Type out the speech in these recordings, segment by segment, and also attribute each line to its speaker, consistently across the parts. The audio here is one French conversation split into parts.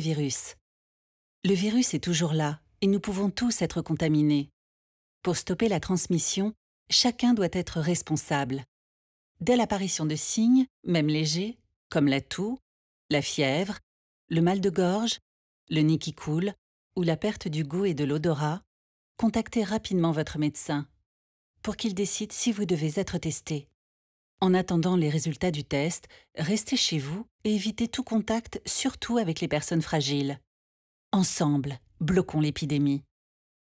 Speaker 1: virus. Le virus est toujours là et nous pouvons tous être contaminés. Pour stopper la transmission, chacun doit être responsable. Dès l'apparition de signes, même légers, comme la toux, la fièvre, le mal de gorge, le nid qui coule ou la perte du goût et de l'odorat, contactez rapidement votre médecin pour qu'il décide si vous devez être testé. En attendant les résultats du test, restez chez vous et évitez tout contact, surtout avec les personnes fragiles. Ensemble, bloquons l'épidémie.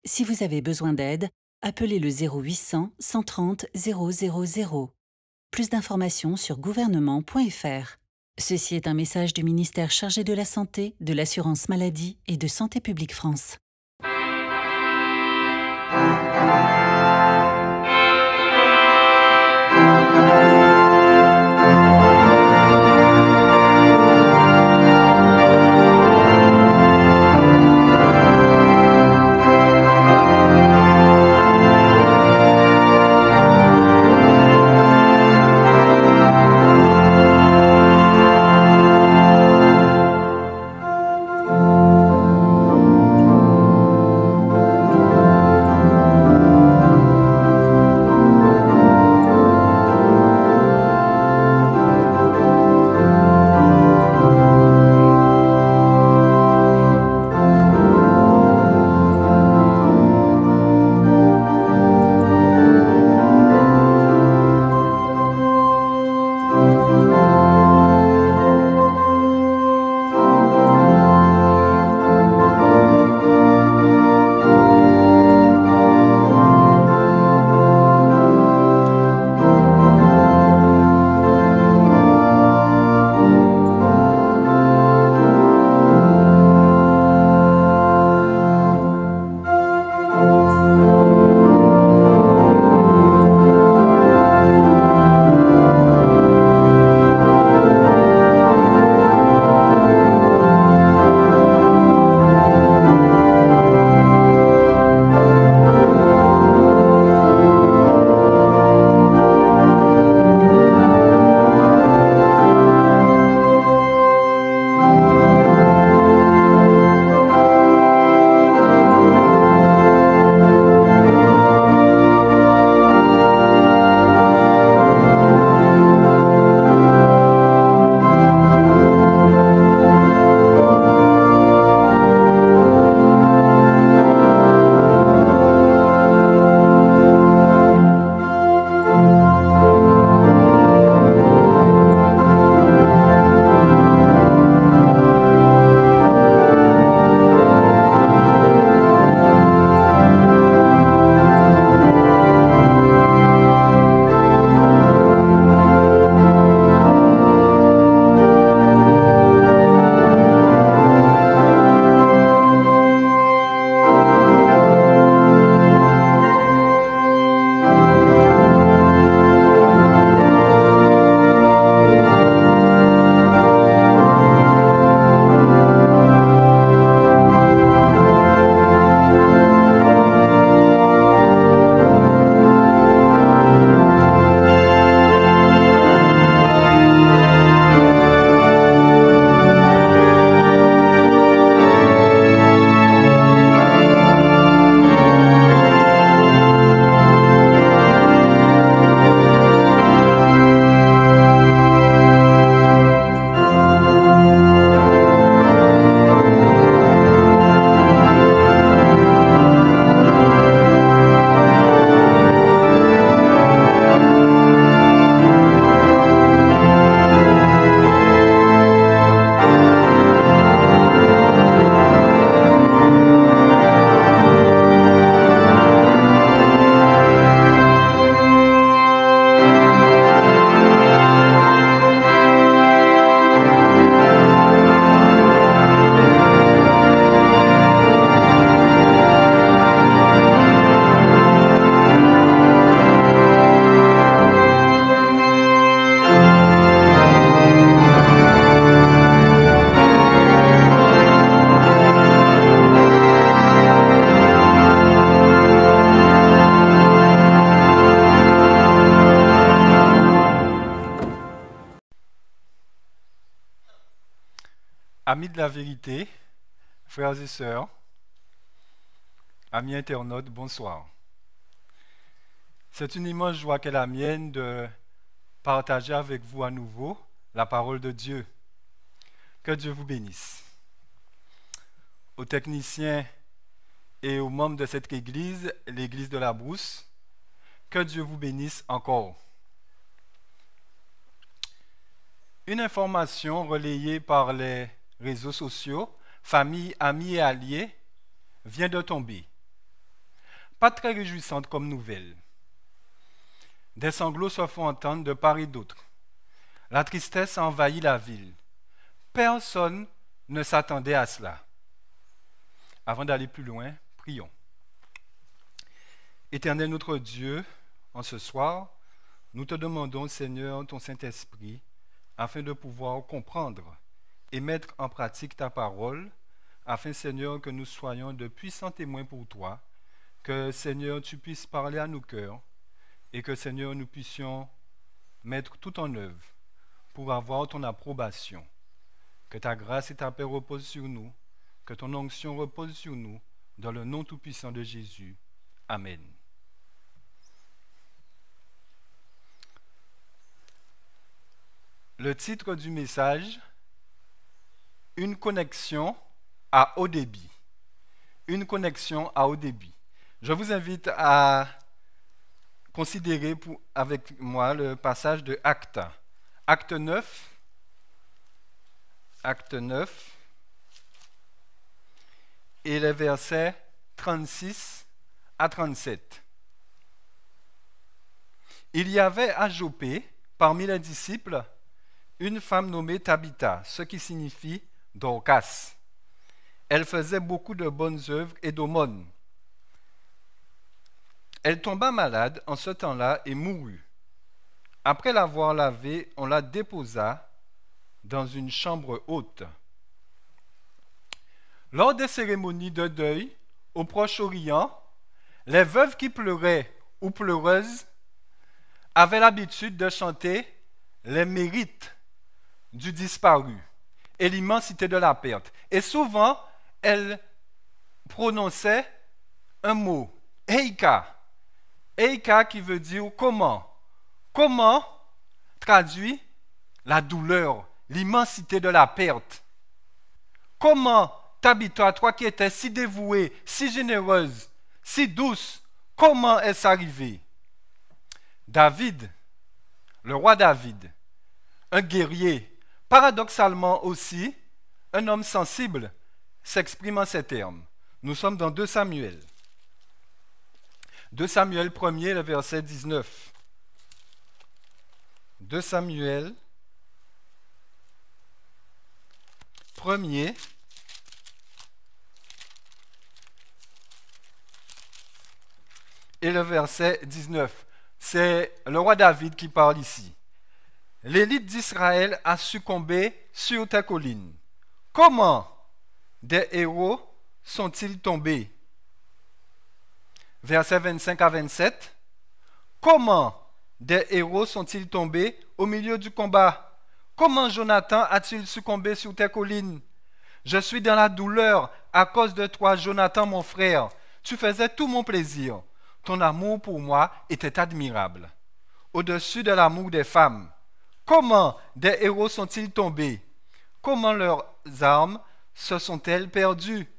Speaker 1: Si vous avez besoin d'aide, appelez le 0800 130 000. Plus d'informations sur gouvernement.fr. Ceci est un message du ministère chargé de la Santé, de l'Assurance Maladie et de Santé publique France. Thank you. de la vérité, frères et sœurs, amis internautes, bonsoir. C'est une immense joie qu'est la mienne de partager avec vous à nouveau la parole de Dieu. Que Dieu vous bénisse. Aux techniciens et aux membres de cette église, l'église de la Brousse, que Dieu vous bénisse encore. Une information relayée par les réseaux sociaux, famille, amis et alliés, vient de tomber. Pas très réjouissante comme nouvelle. Des sanglots se font entendre de part et d'autre. La tristesse envahit la ville. Personne ne s'attendait à cela. Avant d'aller plus loin, prions. Éternel notre Dieu, en ce soir, nous te demandons, Seigneur, ton Saint-Esprit, afin de pouvoir comprendre et mettre en pratique ta parole, afin, Seigneur, que nous soyons de puissants témoins pour toi, que, Seigneur, tu puisses parler à nos cœurs, et que, Seigneur, nous puissions mettre tout en œuvre pour avoir ton approbation. Que ta grâce et ta paix reposent sur nous, que ton onction repose sur nous, dans le nom tout-puissant de Jésus. Amen. Le titre du message, une connexion à haut débit. Une connexion à haut débit. Je vous invite à considérer avec moi le passage de Acte. Acte 9. Acte 9. Et les versets 36 à 37. Il y avait à Jopé, parmi les disciples, une femme nommée Tabitha, ce qui signifie Dorcas. Elle faisait beaucoup de bonnes œuvres et d'aumônes. Elle tomba malade en ce temps-là et mourut. Après l'avoir lavée, on la déposa dans une chambre haute. Lors des cérémonies de deuil au Proche-Orient, les veuves qui pleuraient ou pleureuses avaient l'habitude de chanter les mérites du disparu et l'immensité de la perte. Et souvent, elle prononçait un mot, Eika. Eika qui veut dire comment. Comment traduit la douleur, l'immensité de la perte. Comment Tabitha, toi qui étais si dévouée, si généreuse, si douce, comment est-ce arrivé David, le roi David, un guerrier, Paradoxalement aussi, un homme sensible s'exprime en ces termes. Nous sommes dans 2 Samuel. 2 Samuel 1er, le verset 19. 2 Samuel 1er, et le verset 19. C'est le roi David qui parle ici l'élite d'Israël a succombé sur ta colline. Comment des héros sont-ils tombés Versets 25 à 27. Comment des héros sont-ils tombés au milieu du combat Comment Jonathan a-t-il succombé sur tes collines Je suis dans la douleur à cause de toi, Jonathan, mon frère. Tu faisais tout mon plaisir. Ton amour pour moi était admirable. Au-dessus de l'amour des femmes, Comment des héros sont-ils tombés Comment leurs armes se sont-elles perdues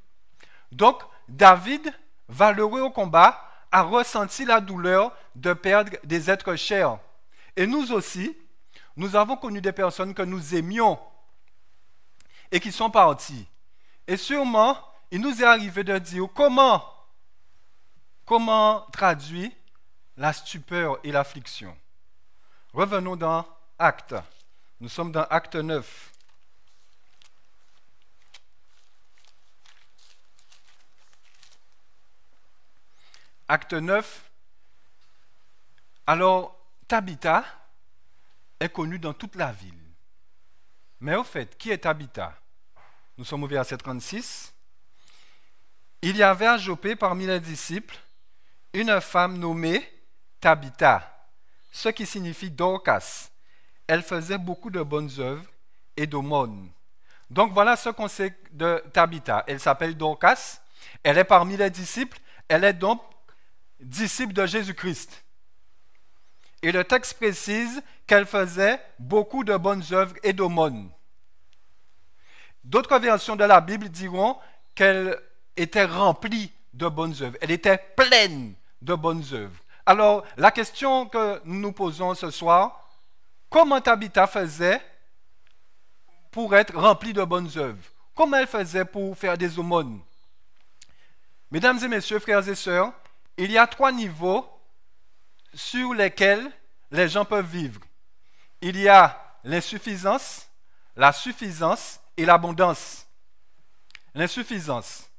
Speaker 1: Donc, David, valeureux au combat, a ressenti la douleur de perdre des êtres chers. Et nous aussi, nous avons connu des personnes que nous aimions et qui sont parties. Et sûrement, il nous est arrivé de dire comment Comment traduit la stupeur et l'affliction Revenons dans Acte. Nous sommes dans Acte 9. Acte 9. Alors, Tabitha est connue dans toute la ville. Mais au fait, qui est Tabitha Nous sommes au verset 36. Il y avait à Jopé parmi les disciples une femme nommée Tabitha, ce qui signifie Dorcas, elle faisait beaucoup de bonnes œuvres et d'aumônes. Donc voilà ce qu'on sait de Tabitha. Elle s'appelle Dorcas, elle est parmi les disciples, elle est donc disciple de Jésus-Christ. Et le texte précise qu'elle faisait beaucoup de bonnes œuvres et d'aumônes. D'autres versions de la Bible diront qu'elle était remplie de bonnes œuvres, elle était pleine de bonnes œuvres. Alors, la question que nous nous posons ce soir, Comment Tabitha faisait pour être remplie de bonnes œuvres Comment elle faisait pour faire des aumônes Mesdames et messieurs, frères et sœurs, il y a trois niveaux sur lesquels les gens peuvent vivre. Il y a l'insuffisance, la suffisance et l'abondance. L'insuffisance.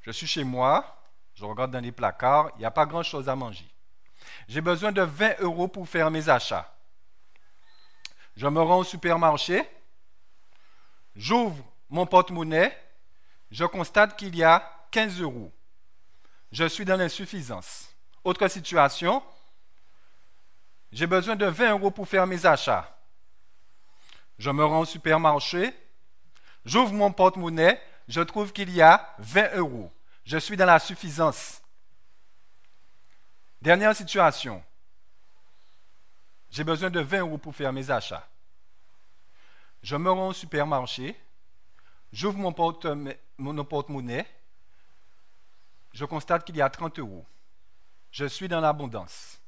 Speaker 1: Je suis chez moi, je regarde dans les placards, il n'y a pas grand-chose à manger. J'ai besoin de 20 euros pour faire mes achats. Je me rends au supermarché, j'ouvre mon porte-monnaie, je constate qu'il y a 15 euros. Je suis dans l'insuffisance. Autre situation, j'ai besoin de 20 euros pour faire mes achats. Je me rends au supermarché, j'ouvre mon porte-monnaie, je trouve qu'il y a 20 euros. Je suis dans la suffisance. Dernière situation, j'ai besoin de 20 euros pour faire mes achats. Je me rends au supermarché, j'ouvre mon porte-monnaie, je constate qu'il y a 30 euros. Je suis dans l'abondance.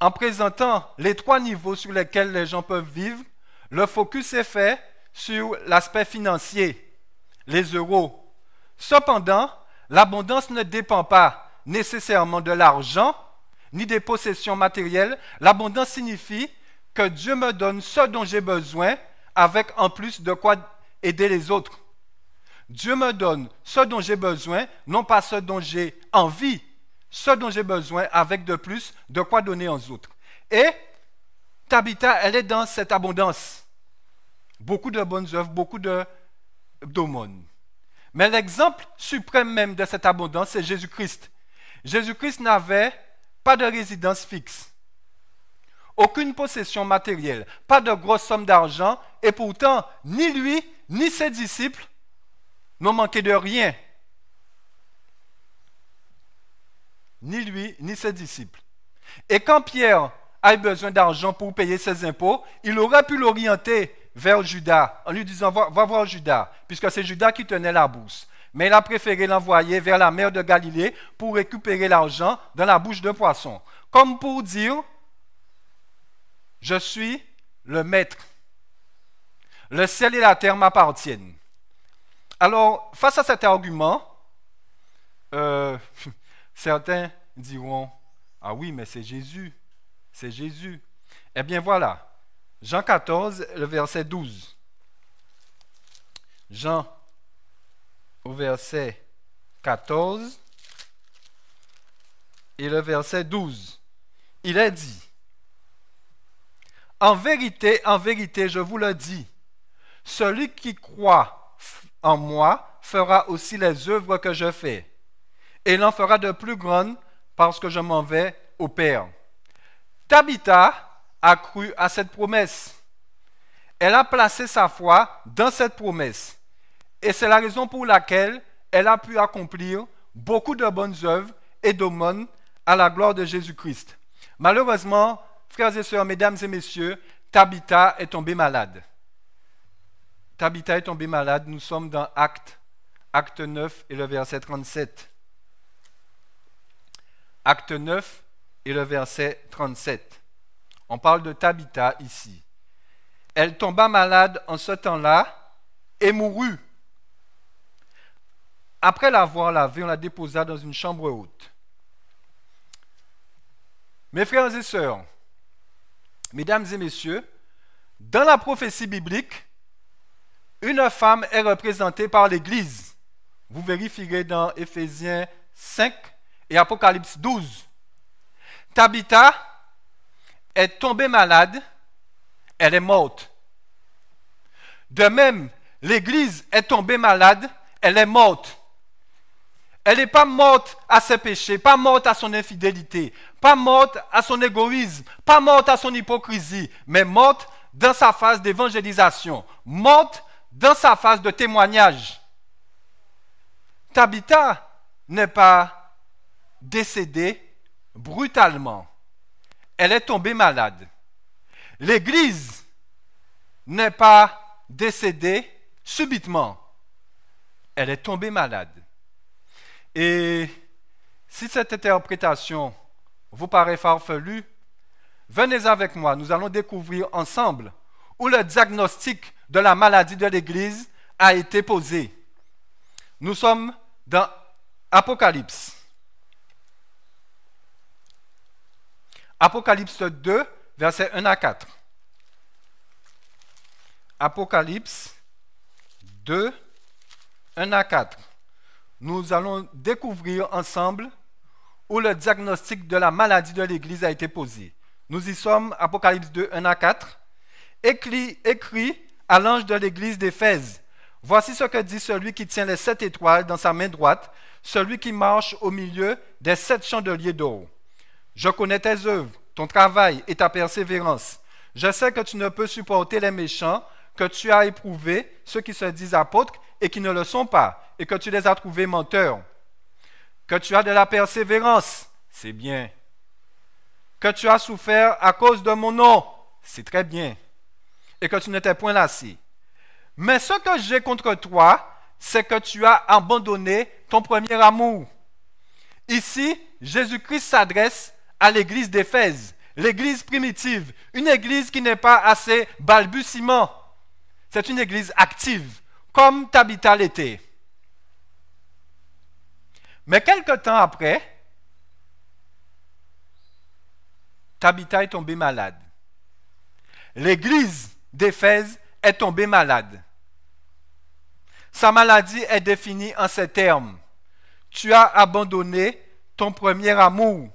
Speaker 1: En présentant les trois niveaux sur lesquels les gens peuvent vivre, le focus est fait sur l'aspect financier, les euros. Cependant, l'abondance ne dépend pas nécessairement de l'argent, ni des possessions matérielles. L'abondance signifie que Dieu me donne ce dont j'ai besoin avec en plus de quoi aider les autres. Dieu me donne ce dont j'ai besoin, non pas ce dont j'ai envie, ce dont j'ai besoin avec de plus de quoi donner aux autres. Et Tabitha, elle est dans cette abondance. Beaucoup de bonnes œuvres, beaucoup d'aumônes. Mais l'exemple suprême même de cette abondance, c'est Jésus-Christ. Jésus-Christ n'avait pas de résidence fixe, aucune possession matérielle, pas de grosse somme d'argent, et pourtant, ni lui, ni ses disciples n'ont manqué de rien. Ni lui, ni ses disciples. Et quand Pierre a eu besoin d'argent pour payer ses impôts, il aurait pu l'orienter vers Judas en lui disant va, va voir Judas, puisque c'est Judas qui tenait la bourse mais il a préféré l'envoyer vers la mer de Galilée pour récupérer l'argent dans la bouche d'un poisson. Comme pour dire, je suis le maître. Le ciel et la terre m'appartiennent. Alors, face à cet argument, euh, certains diront, ah oui, mais c'est Jésus, c'est Jésus. Eh bien voilà, Jean 14, le verset 12. Jean au verset 14 et le verset 12. Il est dit, En vérité, en vérité, je vous le dis, celui qui croit en moi fera aussi les œuvres que je fais, et il en fera de plus grandes parce que je m'en vais au Père. Tabitha a cru à cette promesse. Elle a placé sa foi dans cette promesse. Et c'est la raison pour laquelle elle a pu accomplir beaucoup de bonnes œuvres et d'aumônes à la gloire de Jésus-Christ. Malheureusement, frères et sœurs, mesdames et messieurs, Tabitha est tombée malade. Tabitha est tombée malade. Nous sommes dans Acte, Acte 9 et le verset 37. Acte 9 et le verset 37. On parle de Tabitha ici. Elle tomba malade en ce temps-là et mourut. Après l'avoir lavé, on la déposa dans une chambre haute. Mes frères et sœurs, mesdames et messieurs, dans la prophétie biblique, une femme est représentée par l'Église. Vous vérifierez dans Éphésiens 5 et Apocalypse 12. Tabitha est tombée malade, elle est morte. De même, l'Église est tombée malade, elle est morte. Elle n'est pas morte à ses péchés, pas morte à son infidélité, pas morte à son égoïsme, pas morte à son hypocrisie, mais morte dans sa phase d'évangélisation, morte dans sa phase de témoignage. Tabitha n'est pas décédée brutalement. Elle est tombée malade. L'Église n'est pas décédée subitement. Elle est tombée malade. Et si cette interprétation vous paraît farfelue, venez avec moi, nous allons découvrir ensemble où le diagnostic de la maladie de l'Église a été posé. Nous sommes dans Apocalypse. Apocalypse 2, versets 1 à 4. Apocalypse 2, 1 à 4 nous allons découvrir ensemble où le diagnostic de la maladie de l'Église a été posé. Nous y sommes, Apocalypse 2, 1 à 4, écrit, à l'ange de l'Église d'Éphèse. Voici ce que dit celui qui tient les sept étoiles dans sa main droite, celui qui marche au milieu des sept chandeliers d'or. Je connais tes œuvres, ton travail et ta persévérance. Je sais que tu ne peux supporter les méchants, que tu as éprouvé ceux qui se disent apôtres et qui ne le sont pas, et que tu les as trouvés menteurs. Que tu as de la persévérance, c'est bien. Que tu as souffert à cause de mon nom, c'est très bien. Et que tu n'étais point lassé. Mais ce que j'ai contre toi, c'est que tu as abandonné ton premier amour. Ici, Jésus-Christ s'adresse à l'église d'Éphèse, l'église primitive, une église qui n'est pas assez balbutiement, c'est une église active, comme Tabitha l'était. Mais quelque temps après, Tabitha est tombée malade. L'église d'Éphèse est tombée malade. Sa maladie est définie en ces termes. Tu as abandonné ton premier amour.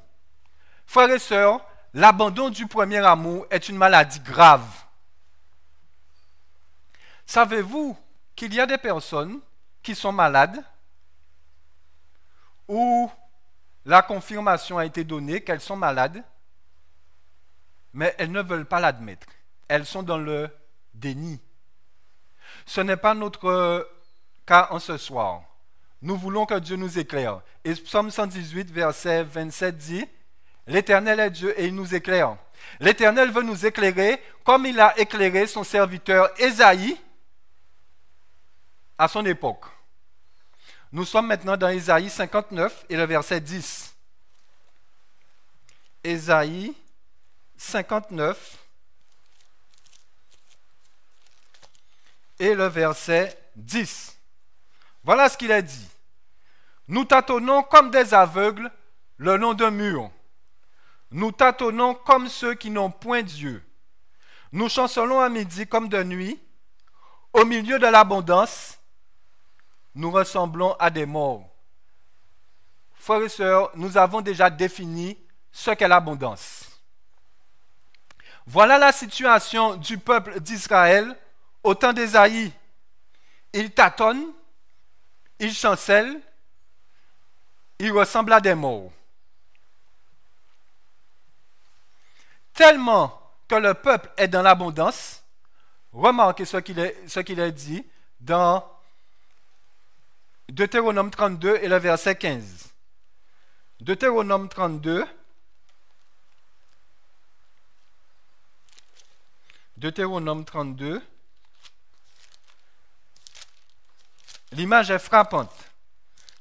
Speaker 1: Frères et sœurs, l'abandon du premier amour est une maladie grave. Savez-vous qu'il y a des personnes qui sont malades ou la confirmation a été donnée qu'elles sont malades, mais elles ne veulent pas l'admettre. Elles sont dans le déni. Ce n'est pas notre cas en ce soir. Nous voulons que Dieu nous éclaire. Et Psaume 118, verset 27 dit, L'Éternel est Dieu et il nous éclaire. L'Éternel veut nous éclairer comme il a éclairé son serviteur Esaïe à son époque. Nous sommes maintenant dans Ésaïe 59 et le verset 10. Ésaïe 59 et le verset 10. Voilà ce qu'il a dit. Nous tâtonnons comme des aveugles le long d'un mur. Nous tâtonnons comme ceux qui n'ont point Dieu. Nous chancelons à midi comme de nuit. Au milieu de l'abondance, nous ressemblons à des morts. Frères et sœurs, nous avons déjà défini ce qu'est l'abondance. Voilà la situation du peuple d'Israël au temps des Haïts. Ils tâtonnent, ils chancelle, ils ressemblent à des morts. Tellement que le peuple est dans l'abondance, remarquez ce qu'il est, est dit dans Deutéronome 32 et le verset 15. Deutéronome 32, Deutéronome 32, l'image est frappante.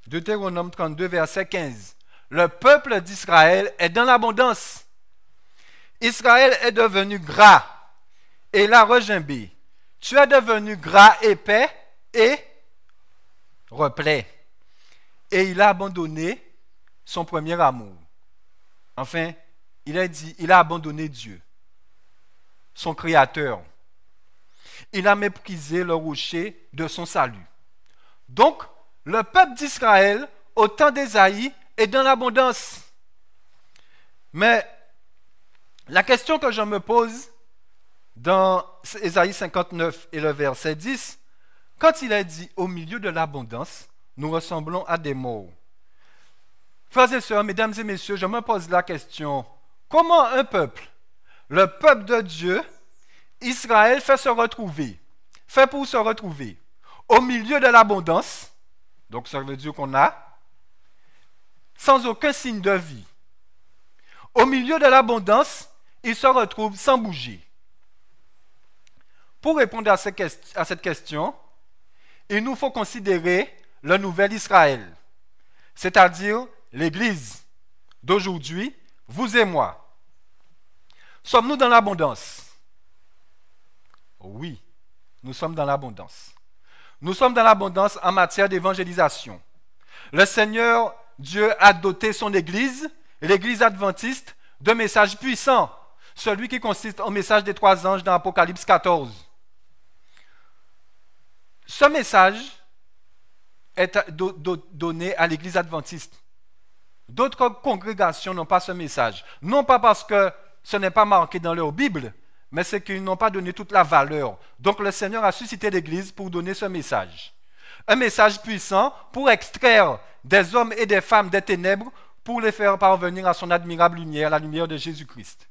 Speaker 1: Deutéronome 32, verset 15. Le peuple d'Israël est dans l'abondance. Israël est devenu gras et la rejambé. Tu es devenu gras épais et et il a abandonné son premier amour. Enfin, il a dit, il a abandonné Dieu, son Créateur. Il a méprisé le rocher de son salut. Donc, le peuple d'Israël, au temps d'Ésaïe, est dans l'abondance. Mais la question que je me pose dans Ésaïe 59 et le verset 10, quand il a dit au milieu de l'abondance, nous ressemblons à des morts. Frères et sœurs, mesdames et messieurs, je me pose la question, comment un peuple, le peuple de Dieu, Israël, fait se retrouver, fait pour se retrouver au milieu de l'abondance, donc ça veut dire qu'on a, sans aucun signe de vie. Au milieu de l'abondance, il se retrouve sans bouger. Pour répondre à cette question, il nous faut considérer le nouvel Israël, c'est-à-dire l'Église d'aujourd'hui, vous et moi. Sommes-nous dans l'abondance Oui, nous sommes dans l'abondance. Nous sommes dans l'abondance en matière d'évangélisation. Le Seigneur Dieu a doté son Église, l'Église adventiste, de messages puissants, celui qui consiste au message des trois anges dans Apocalypse 14. Ce message est donné à l'Église adventiste. D'autres congrégations n'ont pas ce message. Non pas parce que ce n'est pas marqué dans leur Bible, mais c'est qu'ils n'ont pas donné toute la valeur. Donc le Seigneur a suscité l'Église pour donner ce message. Un message puissant pour extraire des hommes et des femmes des ténèbres pour les faire parvenir à son admirable lumière, la lumière de Jésus-Christ.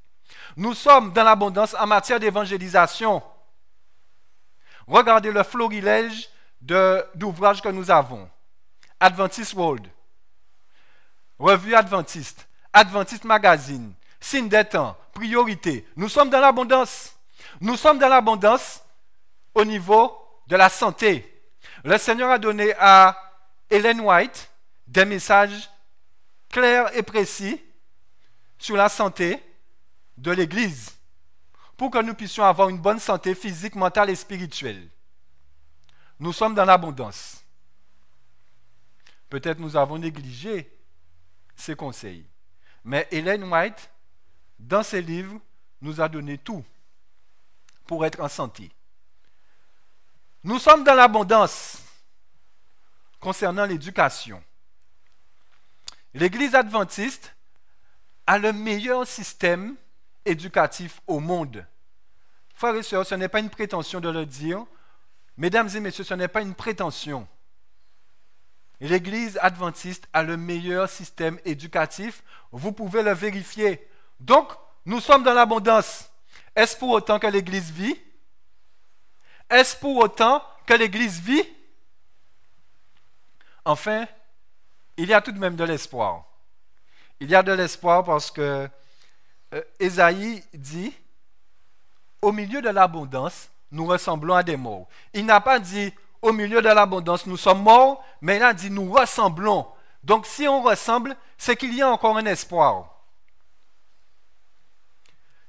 Speaker 1: Nous sommes dans l'abondance en matière d'évangélisation. Regardez le florilège d'ouvrages que nous avons. Adventist World, Revue Adventiste, Adventist Magazine, Signe des temps, Priorité. Nous sommes dans l'abondance. Nous sommes dans l'abondance au niveau de la santé. Le Seigneur a donné à Ellen White des messages clairs et précis sur la santé de l'Église pour que nous puissions avoir une bonne santé physique, mentale et spirituelle. Nous sommes dans l'abondance. Peut-être nous avons négligé ces conseils. Mais Hélène White, dans ses livres, nous a donné tout pour être en santé. Nous sommes dans l'abondance concernant l'éducation. L'Église adventiste a le meilleur système éducatif au monde. Frères et sœurs, ce n'est pas une prétention de le dire. Mesdames et messieurs, ce n'est pas une prétention. L'Église adventiste a le meilleur système éducatif. Vous pouvez le vérifier. Donc, nous sommes dans l'abondance. Est-ce pour autant que l'Église vit Est-ce pour autant que l'Église vit Enfin, il y a tout de même de l'espoir. Il y a de l'espoir parce que euh, Esaïe dit, au milieu de l'abondance, nous ressemblons à des morts. Il n'a pas dit, au milieu de l'abondance, nous sommes morts, mais il a dit, nous ressemblons. Donc si on ressemble, c'est qu'il y a encore un espoir.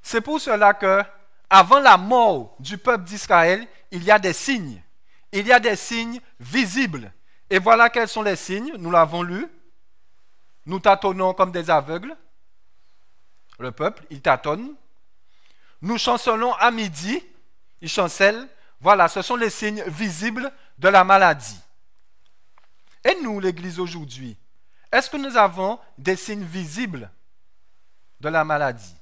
Speaker 1: C'est pour cela que, avant la mort du peuple d'Israël, il y a des signes. Il y a des signes visibles. Et voilà quels sont les signes. Nous l'avons lu. Nous tâtonnons comme des aveugles le peuple, il tâtonne. Nous chancelons à midi, il chancelle. Voilà, ce sont les signes visibles de la maladie. Et nous, l'Église aujourd'hui, est-ce que nous avons des signes visibles de la maladie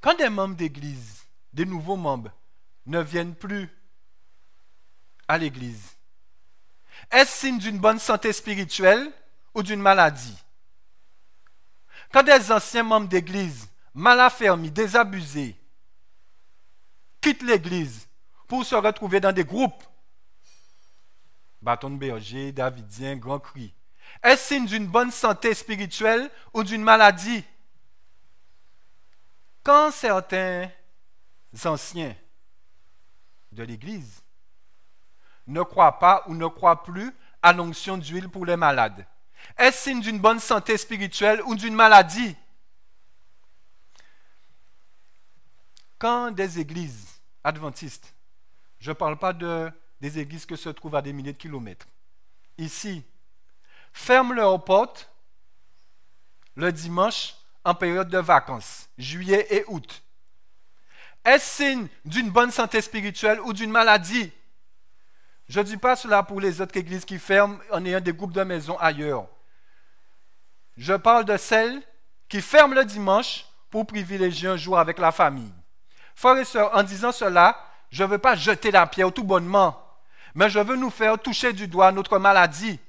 Speaker 1: Quand des membres d'Église, des nouveaux membres, ne viennent plus à l'Église, est-ce signe d'une bonne santé spirituelle ou d'une maladie quand des anciens membres d'église, mal affermis, désabusés, quittent l'église pour se retrouver dans des groupes, bâton de berger, davidien, grand cri, est-ce signe d'une bonne santé spirituelle ou d'une maladie Quand certains anciens de l'église ne croient pas ou ne croient plus à l'onction d'huile pour les malades, est-ce signe d'une bonne santé spirituelle ou d'une maladie Quand des églises adventistes, je ne parle pas de, des églises qui se trouvent à des milliers de kilomètres, ici, ferment leurs portes le dimanche en période de vacances, juillet et août, est-ce signe d'une bonne santé spirituelle ou d'une maladie je ne dis pas cela pour les autres églises qui ferment en ayant des groupes de maison ailleurs. Je parle de celles qui ferment le dimanche pour privilégier un jour avec la famille. Frères et en disant cela, je ne veux pas jeter la pierre tout bonnement, mais je veux nous faire toucher du doigt notre maladie.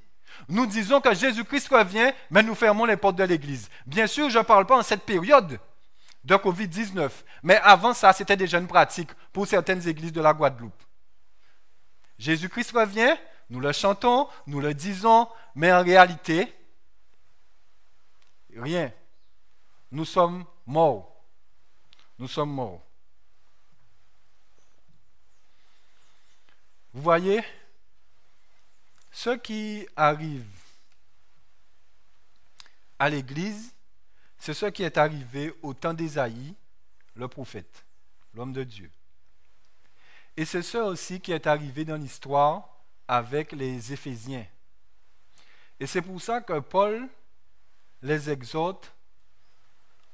Speaker 1: Nous disons que Jésus-Christ revient, mais nous fermons les portes de l'Église. Bien sûr, je ne parle pas en cette période de COVID-19, mais avant ça, c'était déjà une pratique pour certaines églises de la Guadeloupe. Jésus-Christ revient, nous le chantons, nous le disons, mais en réalité, rien. Nous sommes morts. Nous sommes morts. Vous voyez, ce qui arrive à l'Église, c'est ce qui est arrivé au temps d'Ésaïe, le prophète, l'homme de Dieu. Et c'est ce aussi qui est arrivé dans l'histoire avec les Éphésiens. Et c'est pour ça que Paul les exhorte,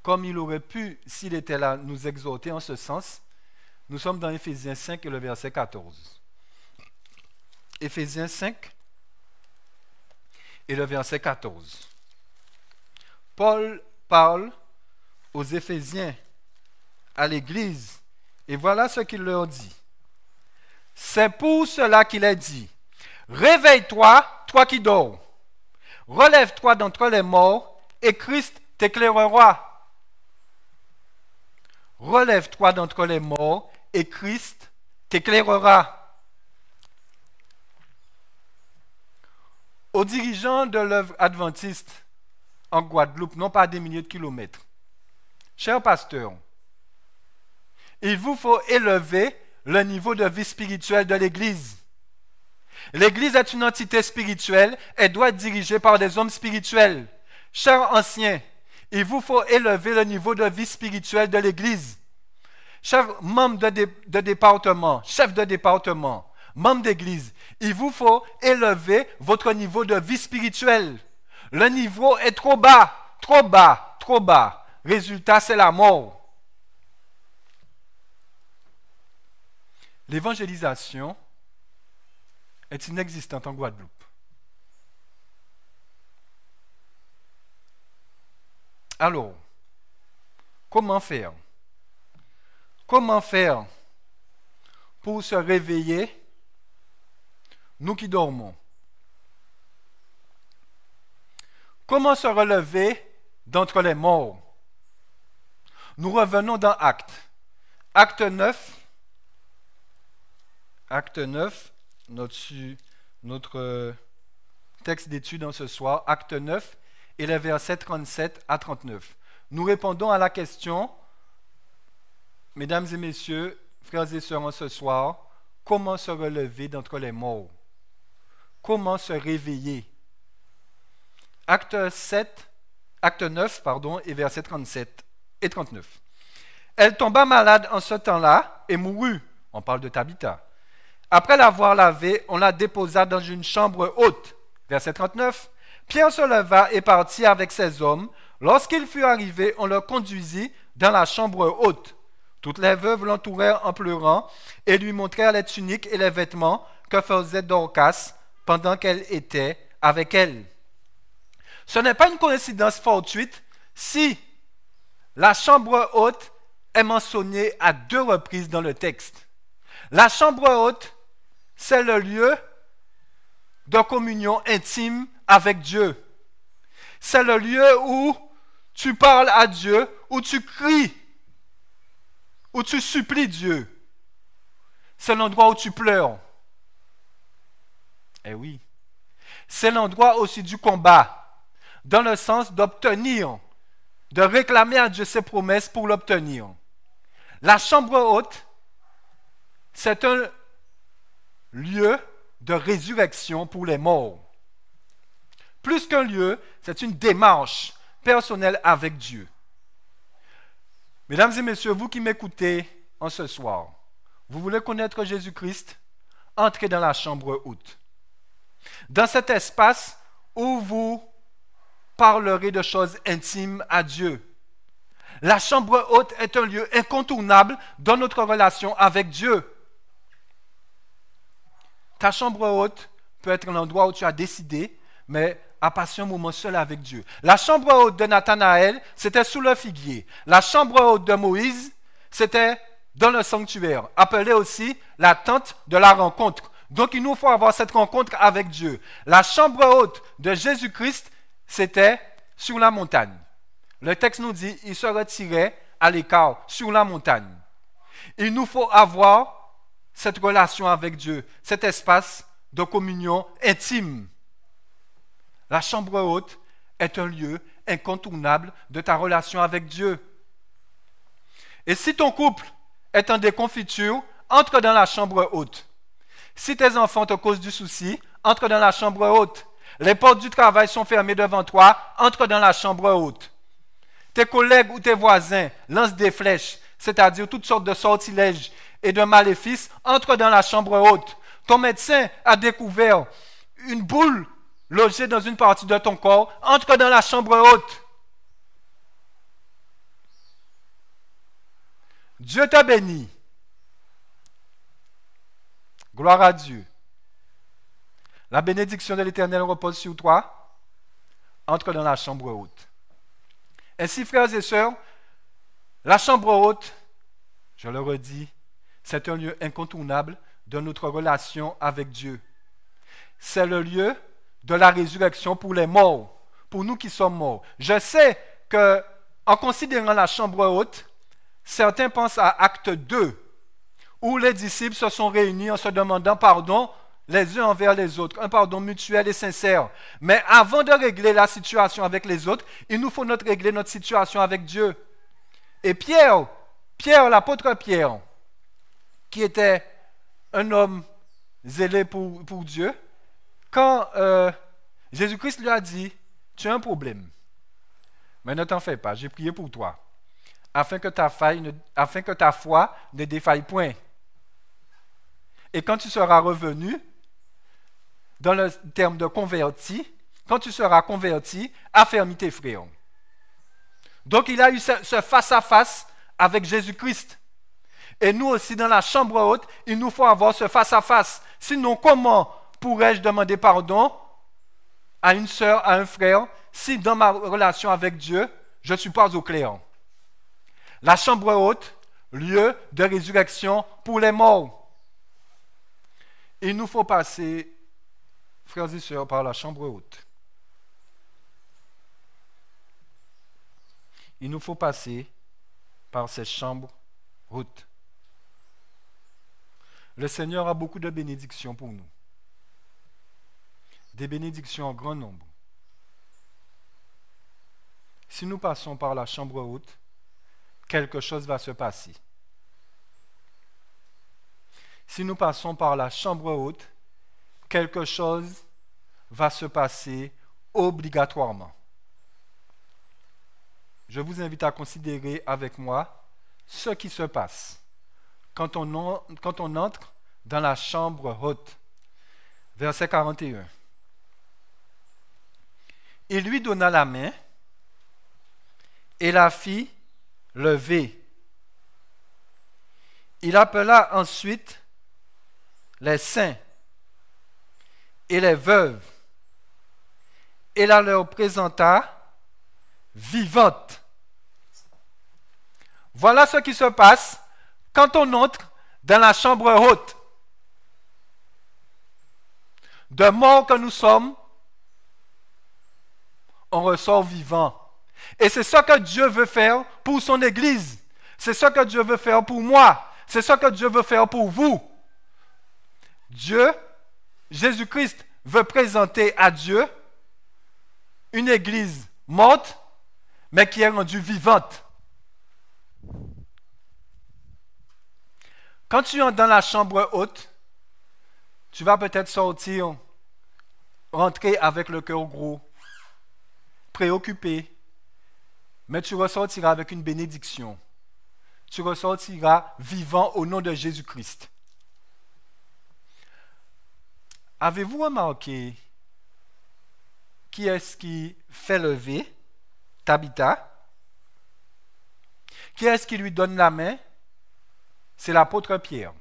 Speaker 1: comme il aurait pu, s'il était là, nous exhorter en ce sens. Nous sommes dans Éphésiens 5 et le verset 14. Éphésiens 5 et le verset 14. Paul parle aux Éphésiens, à l'Église, et voilà ce qu'il leur dit. C'est pour cela qu'il est dit, réveille-toi, toi qui dors, relève-toi d'entre les morts et Christ t'éclairera. Relève-toi d'entre les morts et Christ t'éclairera. Aux dirigeants de l'œuvre adventiste en Guadeloupe, non pas des milliers de kilomètres, cher pasteur, il vous faut élever le niveau de vie spirituelle de l'Église. L'Église est une entité spirituelle et doit être dirigée par des hommes spirituels. Chers anciens, il vous faut élever le niveau de vie spirituelle de l'Église. Chers membres de, de département, chefs de département, membres d'Église, il vous faut élever votre niveau de vie spirituelle. Le niveau est trop bas, trop bas, trop bas. Résultat, c'est la mort. L'évangélisation est inexistante en Guadeloupe. Alors, comment faire Comment faire pour se réveiller, nous qui dormons Comment se relever d'entre les morts Nous revenons dans Acte. Acte 9. Acte 9, notre, notre euh, texte d'étude en ce soir. Acte 9, et les versets 37 à 39. Nous répondons à la question, mesdames et messieurs, frères et sœurs, ce soir, comment se relever d'entre les morts Comment se réveiller Acte 7, acte 9, pardon, et verset 37 et 39. Elle tomba malade en ce temps-là et mourut. On parle de Tabitha. Après l'avoir lavée, on la déposa dans une chambre haute. Verset 39. Pierre se leva et partit avec ses hommes. Lorsqu'il fut arrivé, on le conduisit dans la chambre haute. Toutes les veuves l'entourèrent en pleurant et lui montrèrent les tuniques et les vêtements que faisait Dorcas pendant qu'elle était avec elle. Ce n'est pas une coïncidence fortuite si la chambre haute est mentionnée à deux reprises dans le texte. La chambre haute, c'est le lieu de communion intime avec Dieu. C'est le lieu où tu parles à Dieu, où tu cries, où tu supplies Dieu. C'est l'endroit où tu pleures. Eh oui. C'est l'endroit aussi du combat, dans le sens d'obtenir, de réclamer à Dieu ses promesses pour l'obtenir. La chambre haute, c'est un lieu de résurrection pour les morts. Plus qu'un lieu, c'est une démarche personnelle avec Dieu. Mesdames et messieurs, vous qui m'écoutez en ce soir, vous voulez connaître Jésus-Christ Entrez dans la chambre haute. Dans cet espace où vous parlerez de choses intimes à Dieu. La chambre haute est un lieu incontournable dans notre relation avec Dieu. Ta chambre haute peut être l'endroit où tu as décidé, mais à passer un moment seul avec Dieu. La chambre haute de Nathanaël, c'était sous le figuier. La chambre haute de Moïse, c'était dans le sanctuaire, appelée aussi la tente de la rencontre. Donc il nous faut avoir cette rencontre avec Dieu. La chambre haute de Jésus-Christ, c'était sur la montagne. Le texte nous dit, il se retirait à l'écart, sur la montagne. Il nous faut avoir cette relation avec Dieu, cet espace de communion intime la chambre haute est un lieu incontournable de ta relation avec Dieu. Et si ton couple est en déconfiture, entre dans la chambre haute. Si tes enfants te causent du souci, entre dans la chambre haute. Les portes du travail sont fermées devant toi, entre dans la chambre haute. Tes collègues ou tes voisins lancent des flèches, c'est-à-dire toutes sortes de sortilèges et de maléfices, entre dans la chambre haute. Ton médecin a découvert une boule logé dans une partie de ton corps, entre dans la chambre haute. Dieu t'a béni. Gloire à Dieu. La bénédiction de l'Éternel repose sur toi. Entre dans la chambre haute. Ainsi, frères et sœurs, la chambre haute, je le redis, c'est un lieu incontournable de notre relation avec Dieu. C'est le lieu de la résurrection pour les morts, pour nous qui sommes morts. Je sais que, en considérant la chambre haute, certains pensent à Acte 2, où les disciples se sont réunis en se demandant pardon les uns envers les autres, un pardon mutuel et sincère. Mais avant de régler la situation avec les autres, il nous faut régler notre situation avec Dieu. Et Pierre, Pierre, l'apôtre Pierre, qui était un homme zélé pour, pour Dieu, quand euh, Jésus-Christ lui a dit, tu as un problème, mais ne t'en fais pas, j'ai prié pour toi, afin que, ta foi ne défaille point. Et quand tu seras revenu, dans le terme de converti, quand tu seras converti, affermis tes frères. Donc il a eu ce face-à-face avec Jésus-Christ. Et nous aussi, dans la chambre haute, il nous faut avoir ce face à -face. Sinon, comment pourrais-je demander pardon à une soeur, à un frère, si dans ma relation avec Dieu, je ne suis pas au clair La chambre haute, lieu de résurrection pour les morts. Il nous faut passer, frères et sœurs, par la chambre haute. Il nous faut passer par cette chambre haute. Le Seigneur a beaucoup de bénédictions pour nous des bénédictions en grand nombre. Si nous passons par la chambre haute, quelque chose va se passer. Si nous passons par la chambre haute, quelque chose va se passer obligatoirement. Je vous invite à considérer avec moi ce qui se passe quand on, entre dans la chambre haute. Verset 41 il lui donna la main et la fit lever. Il appela ensuite les saints et les veuves et la leur présenta vivante. Voilà ce qui se passe quand on entre dans la chambre haute. De mort que nous sommes, on ressort vivant. Et c'est ce que Dieu veut faire pour son Église. C'est ce que Dieu veut faire pour moi. C'est ce que Dieu veut faire pour vous. Dieu, Jésus-Christ, veut présenter à Dieu une Église morte, mais qui est rendue vivante. Quand tu es dans la chambre haute, tu vas peut-être sortir, rentrer avec le cœur gros, préoccupé, mais tu ressortiras avec une bénédiction. Tu ressortiras vivant au nom de Jésus-Christ. Avez-vous remarqué qui est-ce qui fait lever Tabitha Qui est-ce qui lui donne la main C'est l'apôtre Pierre.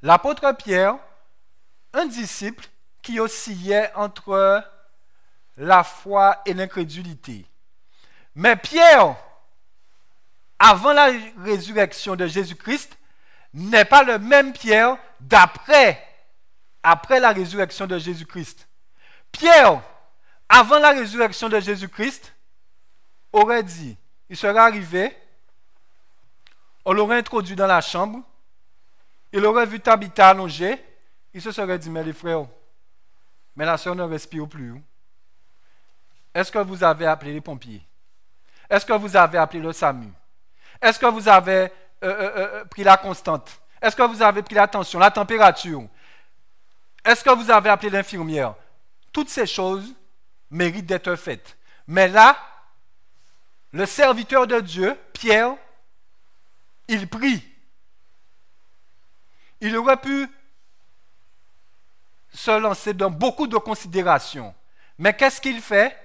Speaker 1: L'apôtre Pierre, un disciple qui oscillait entre la foi et l'incrédulité. Mais Pierre, avant la résurrection de Jésus-Christ, n'est pas le même Pierre d'après, après la résurrection de Jésus-Christ. Pierre, avant la résurrection de Jésus-Christ, aurait dit, il serait arrivé, on l'aurait introduit dans la chambre, il aurait vu Tabitha allongée, il se serait dit, mais les frères, mais la sœur ne respire plus. Est-ce que vous avez appelé les pompiers? Est-ce que vous avez appelé le SAMU? Est-ce que vous avez euh, euh, euh, pris la constante? Est-ce que vous avez pris l'attention, la température? Est-ce que vous avez appelé l'infirmière? Toutes ces choses méritent d'être faites. Mais là, le serviteur de Dieu, Pierre, il prie. Il aurait pu se lancer dans beaucoup de considérations. Mais qu'est-ce qu'il fait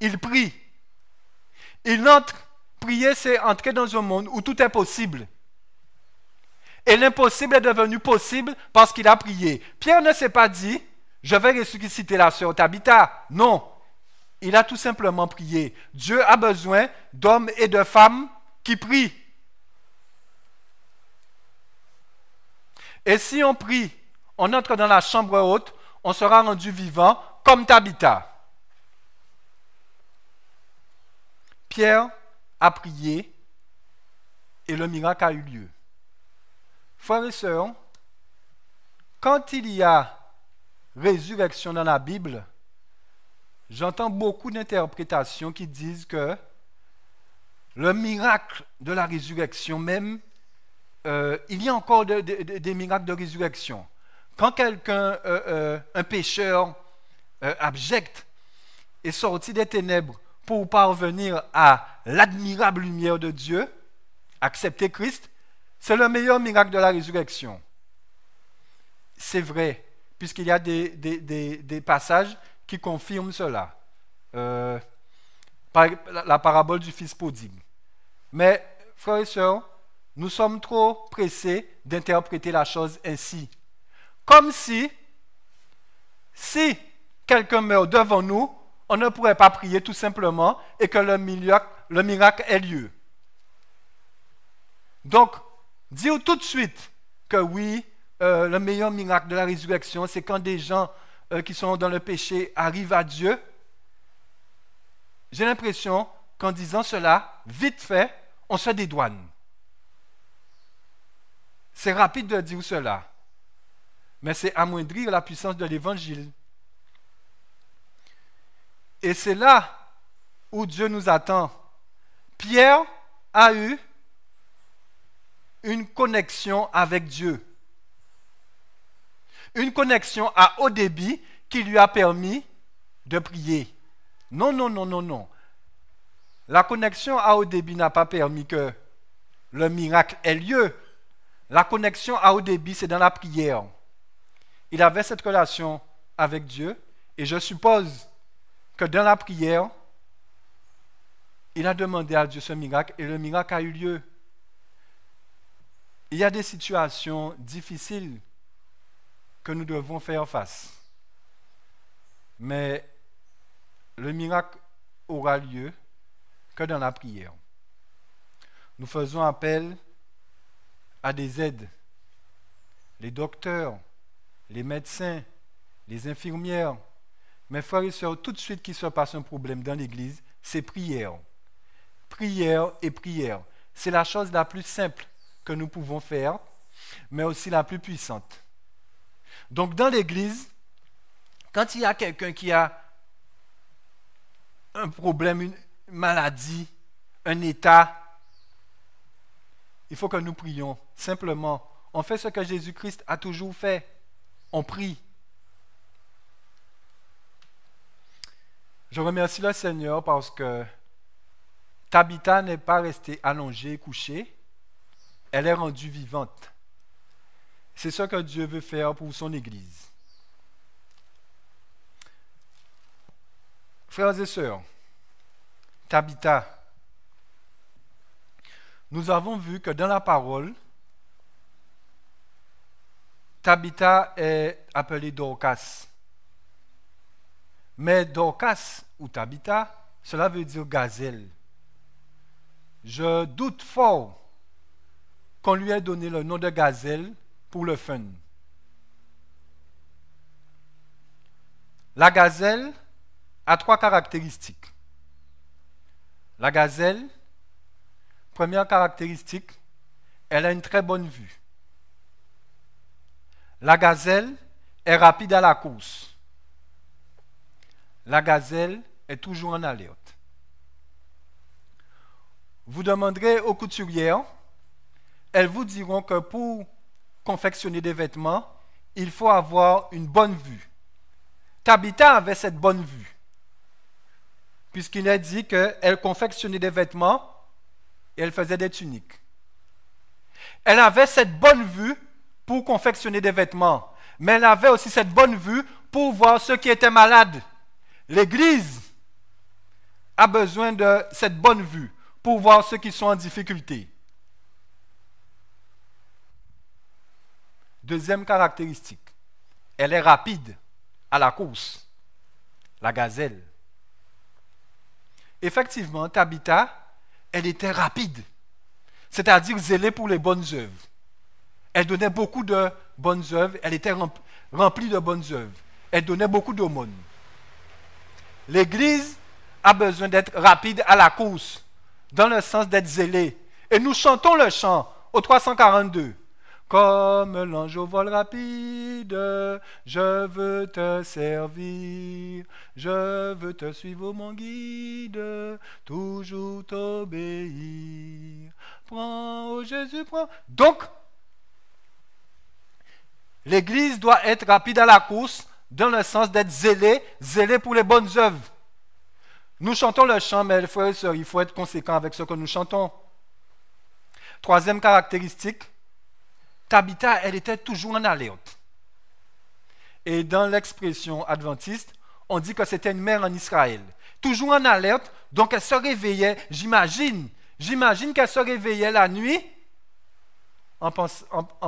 Speaker 1: il prie. Il entre, prier, c'est entrer dans un monde où tout est possible. Et l'impossible est devenu possible parce qu'il a prié. Pierre ne s'est pas dit, je vais ressusciter la sœur Tabitha. Non. Il a tout simplement prié. Dieu a besoin d'hommes et de femmes qui prient. Et si on prie, on entre dans la chambre haute, on sera rendu vivant comme Tabitha. Pierre a prié et le miracle a eu lieu. Frères et sœurs, quand il y a résurrection dans la Bible, j'entends beaucoup d'interprétations qui disent que le miracle de la résurrection même, euh, il y a encore des miracles de résurrection. Quand quelqu'un, euh, euh, un pécheur abject, est sorti des ténèbres pour parvenir à l'admirable lumière de Dieu, accepter Christ, c'est le meilleur miracle de la résurrection. C'est vrai, puisqu'il y a des, des, passages qui confirment cela. Euh, par, la parabole du fils prodigue. Mais, frères et sœurs, nous sommes trop pressés d'interpréter la chose ainsi. Comme si, si quelqu'un meurt devant nous, on ne pourrait pas prier tout simplement et que le miracle, le miracle ait lieu. Donc, dire tout de suite que oui, euh, le meilleur miracle de la résurrection, c'est quand des gens euh, qui sont dans le péché arrivent à Dieu. J'ai l'impression qu'en disant cela, vite fait, on se dédouane. C'est rapide de dire cela, mais c'est amoindrir la puissance de l'évangile et c'est là où Dieu nous attend. Pierre a eu une connexion avec Dieu. Une connexion à haut débit qui lui a permis de prier. Non, non, non, non, non. La connexion à haut débit n'a pas permis que le miracle ait lieu. La connexion à haut débit, c'est dans la prière. Il avait cette relation avec Dieu et je suppose que dans la prière, il a demandé à Dieu ce miracle et le miracle a eu lieu. Il y a des situations difficiles que nous devons faire face. Mais le miracle aura lieu que dans la prière. Nous faisons appel à des aides. Les docteurs, les médecins, les infirmières, mais frères et sœurs, tout de suite qu'il se passe un problème dans l'Église, c'est prière. Prière et prière. C'est la chose la plus simple que nous pouvons faire, mais aussi la plus puissante. Donc dans l'Église, quand il y a quelqu'un qui a un problème, une maladie, un état, il faut que nous prions. Simplement, on fait ce que Jésus-Christ a toujours fait. On prie. Je remercie le Seigneur parce que Tabitha n'est pas restée allongée, couchée. Elle est rendue vivante. C'est ce que Dieu veut faire pour son Église. Frères et sœurs, Tabitha, nous avons vu que dans la parole, Tabitha est appelée Dorcas. Mais Dorcas ou Tabitha, cela veut dire gazelle. Je doute fort qu'on lui ait donné le nom de gazelle pour le fun. La gazelle a trois caractéristiques. La gazelle, première caractéristique, elle a une très bonne vue. La gazelle est rapide à la course la gazelle est toujours en alerte. Vous demanderez aux couturières, elles vous diront que pour confectionner des vêtements, il faut avoir une bonne vue. Tabitha avait cette bonne vue, puisqu'il est dit qu'elle confectionnait des vêtements et elle faisait des tuniques. Elle avait cette bonne vue pour confectionner des vêtements, mais elle avait aussi cette bonne vue pour voir ceux qui étaient malades. L'Église a besoin de cette bonne vue pour voir ceux qui sont en difficulté. Deuxième caractéristique, elle est rapide à la course, la gazelle. Effectivement, Tabitha, elle était rapide, c'est-à-dire zélée pour les bonnes œuvres. Elle donnait beaucoup de bonnes œuvres, elle était remplie de bonnes œuvres, elle donnait beaucoup d'aumônes. L'Église a besoin d'être rapide à la course, dans le sens d'être zélée. Et nous chantons le chant au 342. Comme l'ange au vol rapide, je veux te servir, je veux te suivre, oh mon guide, toujours t'obéir. Prends, oh Jésus, prends. Donc, l'Église doit être rapide à la course dans le sens d'être zélé, zélé pour les bonnes œuvres. Nous chantons le chant, mais il faut être conséquent avec ce que nous chantons. Troisième caractéristique, Tabitha, elle était toujours en alerte. Et dans l'expression adventiste, on dit que c'était une mère en Israël. Toujours en alerte, donc elle se réveillait, j'imagine, j'imagine qu'elle se réveillait la nuit en,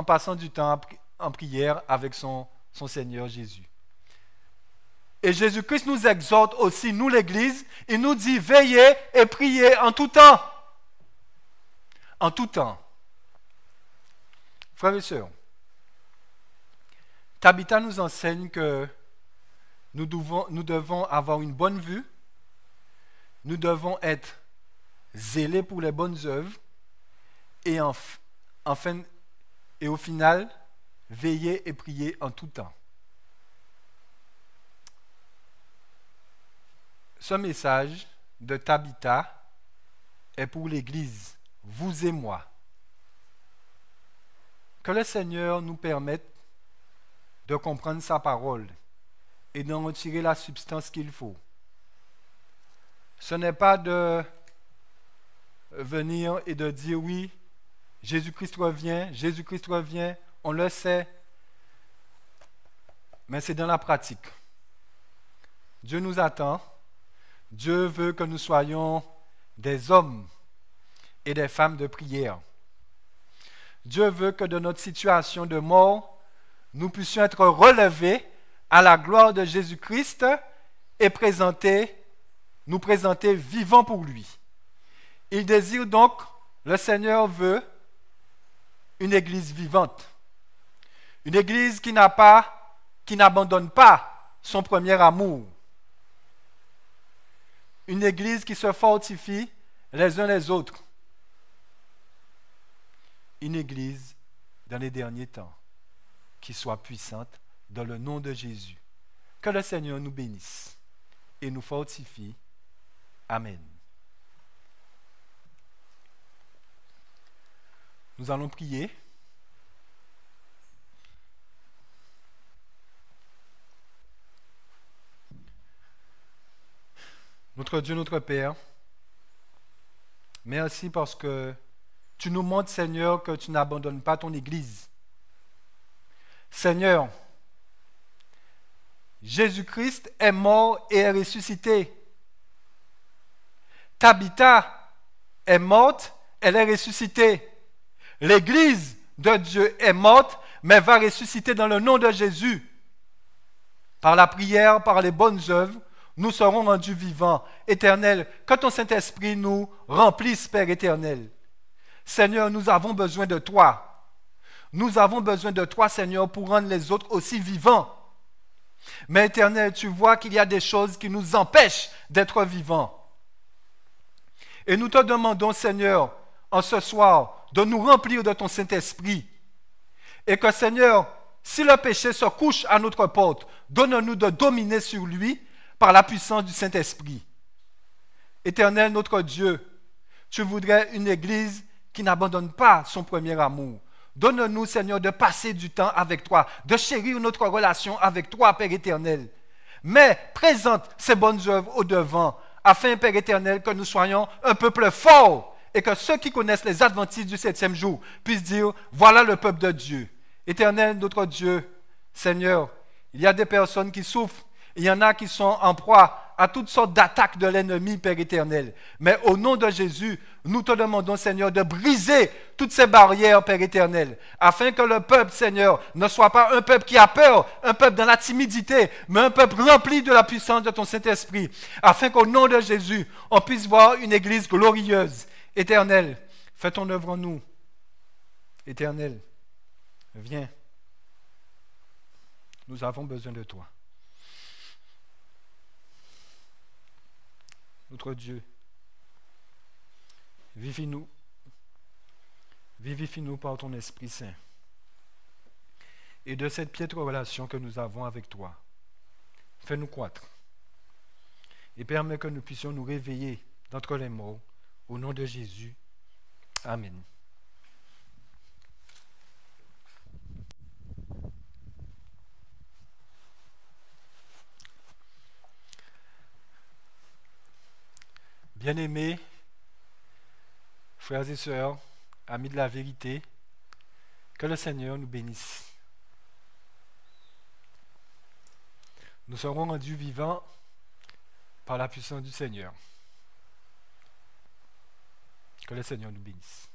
Speaker 1: passant du temps en prière avec son Seigneur Jésus. Et Jésus-Christ nous exhorte aussi, nous l'Église, il nous dit veillez et priez en tout temps. En tout temps. Frères et sœurs, Tabitha nous enseigne que nous devons, avoir une bonne vue, nous devons être zélés pour les bonnes œuvres, et, enfin, et au final, veiller et prier en tout temps. ce message de Tabitha est pour l'Église, vous et moi. Que le Seigneur nous permette de comprendre sa parole et d'en retirer la substance qu'il faut. Ce n'est pas de venir et de dire oui, Jésus-Christ revient, Jésus-Christ revient, on le sait, mais c'est dans la pratique. Dieu nous attend. Dieu veut que nous soyons des hommes et des femmes de prière. Dieu veut que de notre situation de mort, nous puissions être relevés à la gloire de Jésus-Christ et nous présenter vivants pour lui. Il désire donc, le Seigneur veut une église vivante. Une église qui n'a pas, qui n'abandonne pas son premier amour une église qui se fortifie les uns les autres. Une église dans les derniers temps qui soit puissante dans le nom de Jésus. Que le Seigneur nous bénisse et nous fortifie. Amen. Nous allons prier. Notre Dieu, notre Père, merci parce que tu nous montres, Seigneur, que tu n'abandonnes pas ton Église. Seigneur, Jésus-Christ est mort et est ressuscité. Tabitha est morte, elle est ressuscitée. L'Église de Dieu est morte, mais va ressusciter dans le nom de Jésus. Par la prière, par les bonnes œuvres, nous serons rendus vivants, éternel. quand ton Saint-Esprit nous remplisse, Père éternel. Seigneur, nous avons besoin de toi. Nous avons besoin de toi, Seigneur, pour rendre les autres aussi vivants. Mais éternel, tu vois qu'il y a des choses qui nous empêchent d'être vivants. Et nous te demandons, Seigneur, en ce soir, de nous remplir de ton Saint-Esprit. Et que, Seigneur, si le péché se couche à notre porte, donne-nous de dominer sur lui par la puissance du Saint-Esprit. Éternel notre Dieu, tu voudrais une Église qui n'abandonne pas son premier amour. Donne-nous, Seigneur, de passer du temps avec toi, de chérir notre relation avec toi, Père éternel. Mais présente ces bonnes œuvres au devant, afin, Père éternel, que nous soyons un peuple fort et que ceux qui connaissent les adventistes du septième jour puissent dire, voilà le peuple de Dieu. Éternel, notre Dieu, Seigneur, il y a des personnes qui souffrent il y en a qui sont en proie à toutes sortes d'attaques de l'ennemi, Père éternel. Mais au nom de Jésus, nous te demandons, Seigneur, de briser toutes ces barrières, Père éternel, afin que le peuple, Seigneur, ne soit pas un peuple qui a peur, un peuple dans la timidité, mais un peuple rempli de la puissance de ton Saint-Esprit, afin qu'au nom de Jésus, on puisse voir une Église glorieuse, éternelle. Fais ton œuvre en nous, éternel. Viens. Nous avons besoin de toi. notre Dieu. Vivifie-nous. Vivifie-nous par ton Esprit Saint. Et de cette piètre relation que nous avons avec toi, fais-nous croître. Et permets que nous puissions nous réveiller d'entre les mots, Au nom de Jésus. Amen. Bien-aimés, frères et sœurs, amis de la vérité, que le Seigneur nous bénisse. Nous serons rendus vivants par la puissance du Seigneur. Que le Seigneur nous bénisse.